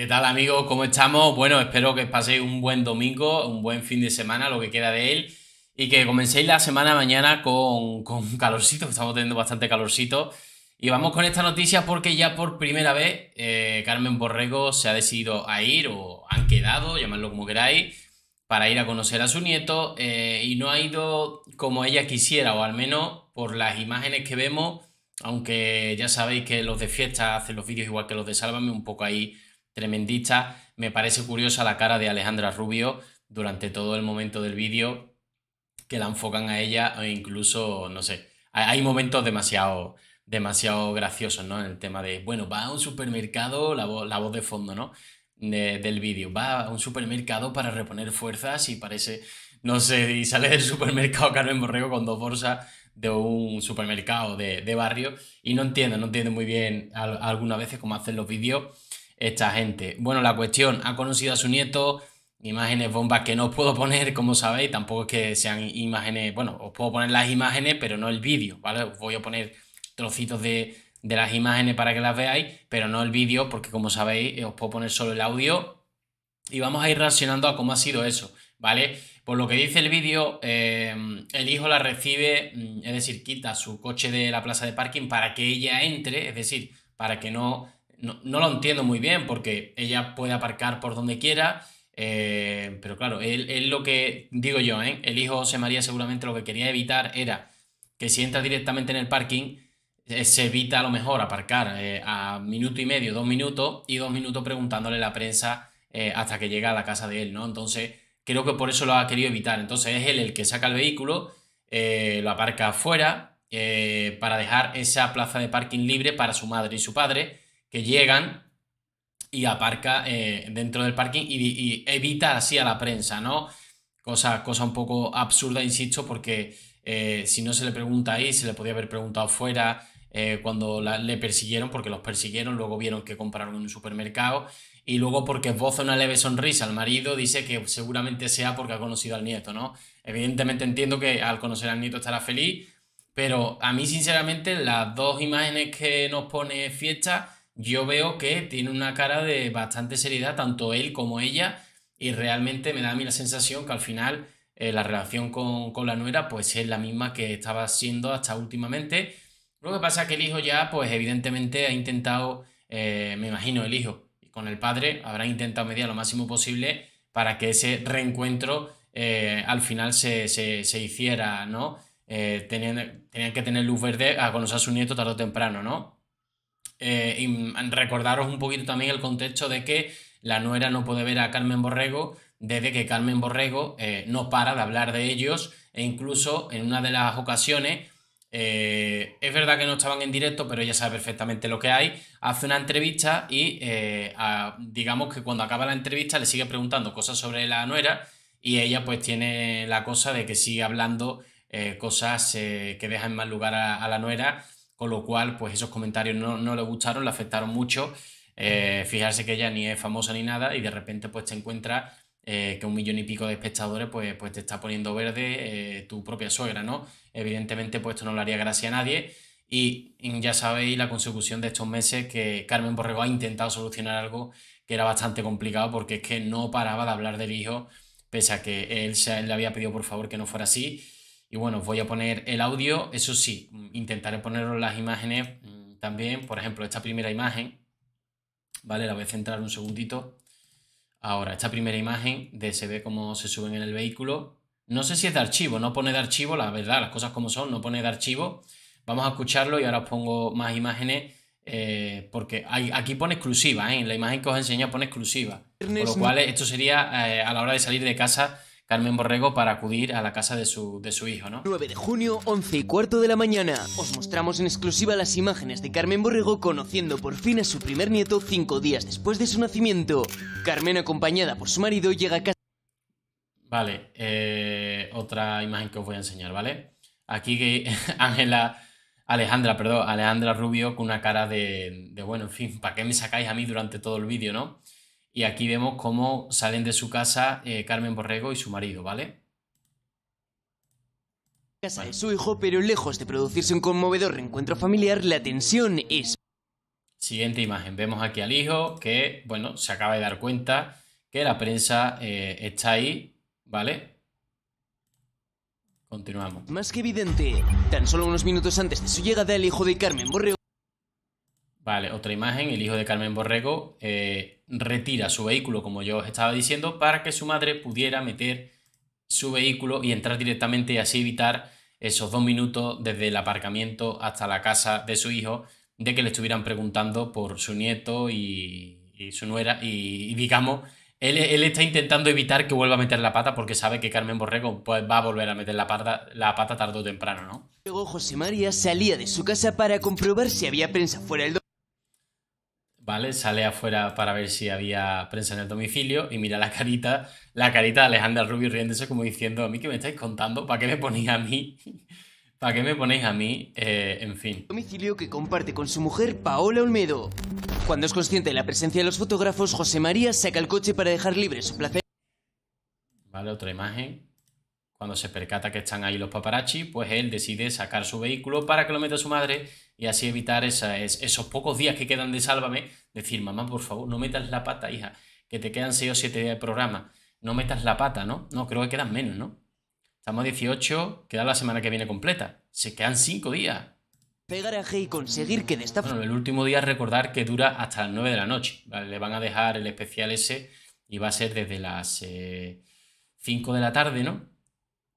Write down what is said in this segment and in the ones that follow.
¿Qué tal amigos? ¿Cómo estamos? Bueno, espero que paséis un buen domingo, un buen fin de semana, lo que queda de él, y que comencéis la semana mañana con, con calorcito, que estamos teniendo bastante calorcito. Y vamos con esta noticia porque ya por primera vez eh, Carmen Borrego se ha decidido a ir, o han quedado, llamadlo como queráis, para ir a conocer a su nieto, eh, y no ha ido como ella quisiera, o al menos por las imágenes que vemos, aunque ya sabéis que los de fiesta hacen los vídeos igual que los de Sálvame, un poco ahí tremendista. Me parece curiosa la cara de Alejandra Rubio durante todo el momento del vídeo que la enfocan a ella o incluso, no sé, hay momentos demasiado, demasiado graciosos, ¿no? En el tema de, bueno, va a un supermercado, la, voz de fondo, ¿no? del vídeo, va a un supermercado para reponer fuerzas y parece, no sé, y sale del supermercado Carmen Borrego con dos bolsas de un supermercado de, barrio y no entiendo, no entiendo muy bien alguna algunas veces cómo hacen los vídeos esta gente. Bueno, la cuestión, ha conocido a su nieto, imágenes bombas que no os puedo poner, como sabéis, tampoco es que sean imágenes, bueno, os puedo poner las imágenes, pero no el vídeo, ¿vale? Os voy a poner trocitos de, de las imágenes para que las veáis, pero no el vídeo, porque como sabéis, eh, os puedo poner solo el audio y vamos a ir reaccionando a cómo ha sido eso, ¿vale? Por lo que dice el vídeo, eh, el hijo la recibe, mm, es decir, quita su coche de la plaza de parking para que ella entre, es decir, para que no no, lo entiendo muy bien porque ella puede aparcar por donde quiera, eh, pero claro, él, lo que digo yo, ¿eh? el hijo José María seguramente lo que quería evitar era que si entra directamente en el parking, eh, se evita a lo mejor aparcar a minuto y medio, dos minutos y dos minutos preguntándole a la prensa hasta que llega a la casa de él, ¿no? Entonces, creo que por eso lo ha querido evitar. Entonces, es él el que saca el vehículo, lo aparca afuera para dejar esa plaza de parking libre para su madre y su padre que llegan y aparca eh, dentro del parking y, evita así a la prensa, ¿no? Cosa, cosa un poco absurda, insisto, porque eh, si no se le pregunta ahí, se le podía haber preguntado fuera eh, cuando le persiguieron, porque los persiguieron, luego vieron que compraron en un supermercado y luego porque voza una leve sonrisa al marido, dice que seguramente sea porque ha conocido al nieto, ¿no? Evidentemente entiendo que al conocer al nieto estará feliz, pero a mí sinceramente las dos imágenes que nos pone Fiesta yo veo que tiene una cara de bastante seriedad, tanto él como ella, y realmente me da a mí la sensación que al final eh, la relación con, la nuera pues es la misma que estaba siendo hasta últimamente. Lo que pasa es que el hijo ya pues evidentemente ha intentado, eh, me imagino el hijo con el padre, habrá intentado mediar lo máximo posible para que ese reencuentro eh, al final se, hiciera, ¿no? Tenían, tenían, que tener luz verde a conocer a su nieto tarde o temprano, ¿no? Eh, y recordaros un poquito también el contexto de que la nuera no puede ver a Carmen Borrego desde que Carmen Borrego eh, no para de hablar de ellos e incluso en una de las ocasiones, eh, es verdad que no estaban en directo, pero ella sabe perfectamente lo que hay, hace una entrevista y digamos que cuando acaba la entrevista le sigue preguntando cosas sobre la nuera y ella pues tiene la cosa de que sigue hablando cosas que dejan mal lugar a la nuera con lo cual pues esos comentarios no, le gustaron, le afectaron mucho. Eh, fijarse que ella ni es famosa ni nada y de repente pues te encuentras eh, que un millón y pico de espectadores pues, pues te está poniendo verde eh, tu propia suegra, ¿no? Evidentemente pues esto no le haría gracia a nadie y, ya sabéis la consecución de estos meses que Carmen Borrego ha intentado solucionar algo que era bastante complicado porque es que no paraba de hablar del hijo pese a que él, se, él le había pedido por favor que no fuera así y bueno, voy a poner el audio, eso sí, intentaré poneros las imágenes mm, también, por ejemplo, esta primera imagen, ¿vale? La voy a centrar un segundito. Ahora, esta primera imagen de se ve cómo se suben en el vehículo. No sé si es de archivo, no pone de archivo, la verdad, las cosas como son, no pone de archivo. Vamos a escucharlo y ahora os pongo más imágenes eh, porque hay, aquí pone exclusiva, ¿eh? la imagen que os enseño pone exclusiva. Por lo cual esto sería eh, a la hora de salir de casa Carmen Borrego para acudir a la casa de su, hijo, ¿no? 9 de junio, 11 y cuarto de la mañana. Os mostramos en exclusiva las imágenes de Carmen Borrego conociendo por fin a su primer nieto cinco días después de su nacimiento. Carmen, acompañada por su marido, llega a casa. Vale, eh, otra imagen que os voy a enseñar, ¿vale? Aquí Ángela. Alejandra, perdón, Alejandra Rubio con una cara de, de bueno, en fin, ¿para qué me sacáis a mí durante todo el vídeo, no? Y aquí vemos cómo salen de su casa eh, Carmen Borrego y su marido, ¿vale? Casa de su hijo, pero lejos de producirse un conmovedor reencuentro familiar, la tensión es... Siguiente imagen. Vemos aquí al hijo que, bueno, se acaba de dar cuenta que la prensa eh, está ahí, ¿vale? Continuamos. Más que evidente, tan solo unos minutos antes de su llegada, el hijo de Carmen Borrego Vale, otra imagen, el hijo de Carmen Borrego eh, retira su vehículo, como yo os estaba diciendo, para que su madre pudiera meter su vehículo y entrar directamente y así evitar esos dos minutos desde el aparcamiento hasta la casa de su hijo, de que le estuvieran preguntando por su nieto y, su nuera y, digamos, él, está intentando evitar que vuelva a meter la pata porque sabe que Carmen Borrego pues, va a volver a meter la pata, tarde o temprano, ¿no? Luego José María salía de su casa para comprobar si había prensa fuera ¿vale? Sale afuera para ver si había prensa en el domicilio y mira la carita, la carita de Alejandra Rubio riéndose como diciendo, a mí que me estáis contando, ¿para qué me ponéis a mí? ¿Para qué me ponéis a mí? Eh, en fin. Domicilio que comparte con su mujer Paola Olmedo. Cuando es consciente de la presencia de los fotógrafos, José María saca el coche para dejar libre su placer. Vale, otra imagen. Cuando se percata que están ahí los paparazzi, pues él decide sacar su vehículo para que lo meta su madre y así evitar esos pocos días que quedan de Sálvame. Decir, mamá, por favor, no metas la pata, hija, que te quedan 6 o 7 días de programa. No metas la pata, ¿no? No, creo que quedan menos, ¿no? Estamos a 18, queda la semana que viene completa. Se quedan 5 días. Pegar a G y conseguir que esta... Bueno, el último día recordar que dura hasta las 9 de la noche. Le van a dejar el especial ese y va a ser desde las 5 eh, de la tarde, ¿no?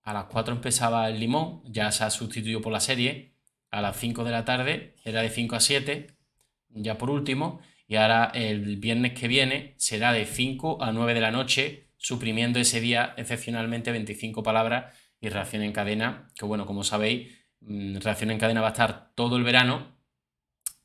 a las 4 empezaba el limón, ya se ha sustituido por la serie, a las 5 de la tarde, era de 5 a 7, ya por último, y ahora el viernes que viene será de 5 a 9 de la noche, suprimiendo ese día excepcionalmente 25 palabras y reacción en cadena, que bueno, como sabéis, mm, reacción en cadena va a estar todo el verano,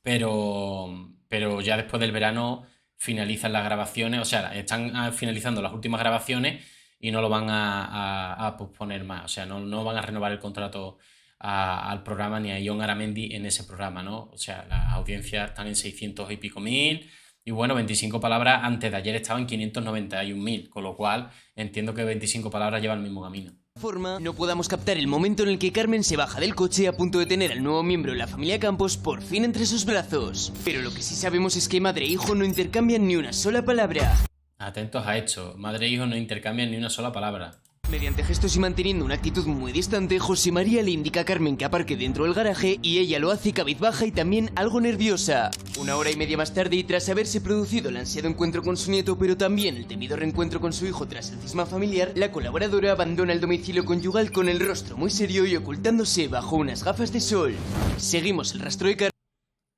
pero, pero ya después del verano finalizan las grabaciones, o sea, están ah, finalizando las últimas grabaciones y no lo van a, a, posponer más. O sea, no, no, van a renovar el contrato al programa ni a Ion Aramendi en ese programa, ¿no? O sea, las audiencias están en 600 y pico mil. Y bueno, 25 palabras antes de ayer estaban mil. con lo cual entiendo que 25 palabras llevan el mismo camino forma no podamos captar el momento en el que Carmen se baja del coche a punto de tener al nuevo miembro de la familia Campos por fin entre sus brazos. Pero lo que sí sabemos es que madre e hijo no intercambian ni una sola palabra. Atentos a esto. Madre e hijo no intercambian ni una sola palabra. Mediante gestos y manteniendo una actitud muy distante, José María le indica a Carmen que aparque dentro del garaje y ella lo hace cabizbaja y también algo nerviosa. Una hora y media más tarde y tras haberse producido el ansiado encuentro con su nieto, pero también el temido reencuentro con su hijo tras el cisma familiar, la colaboradora abandona el domicilio conyugal con el rostro muy serio y ocultándose bajo unas gafas de sol. Seguimos el rastro de Carmen.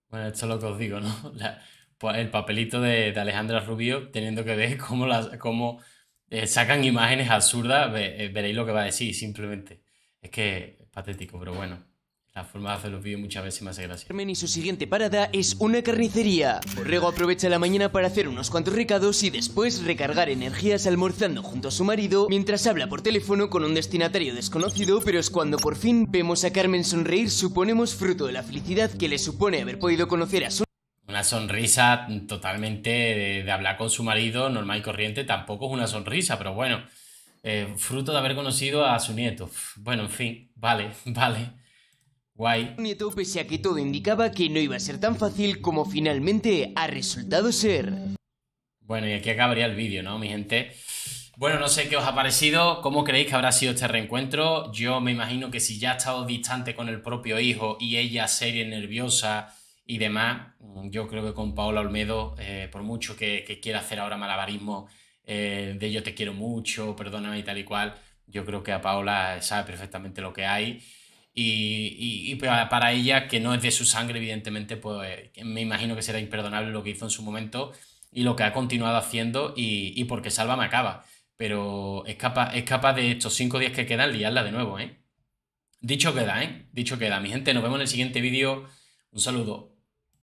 Bueno, esto es lo que os digo, ¿no? el papelito de, de, Alejandra Rubio, teniendo que ver cómo, las, cómo eh, sacan imágenes absurdas, eh, veréis lo que va a decir, simplemente. Es que patético, pero bueno. La forma de hacer los vídeos muchas veces me hace Carmen y su siguiente parada es una carnicería. Borrego aprovecha la mañana para hacer unos cuantos recados y después recargar energías almorzando junto a su marido mientras habla por teléfono con un destinatario desconocido, pero es cuando por fin vemos a Carmen sonreír, suponemos fruto de la felicidad que le supone haber podido conocer a su una sonrisa totalmente de, hablar con su marido normal y corriente tampoco es una sonrisa, pero bueno, eh, fruto de haber conocido a su nieto. Bueno, en fin, vale, vale. Guay. nieto, pese a que todo indicaba que no iba a ser tan fácil como finalmente ha resultado ser. Bueno, y aquí acabaría el vídeo, ¿no, mi gente? Bueno, no sé qué os ha parecido, cómo creéis que habrá sido este reencuentro. Yo me imagino que si ya ha estado distante con el propio hijo y ella seria nerviosa y demás. Mm, yo creo que con Paola Olmedo, eh, por mucho que, quiera hacer ahora malabarismo eh, de yo te quiero mucho, perdóname y tal y cual, yo creo que a Paola sabe perfectamente lo que hay. Y, para ella, que no es de su sangre, evidentemente, pues eh, me imagino que será imperdonable lo que hizo en su momento y lo que ha continuado haciendo y, porque Salva me acaba. Pero es capaz, es capaz de estos cinco días que quedan liarla de nuevo, Dicho queda, ¿eh? Dicho queda. Mi gente, nos vemos en el siguiente vídeo. Un saludo.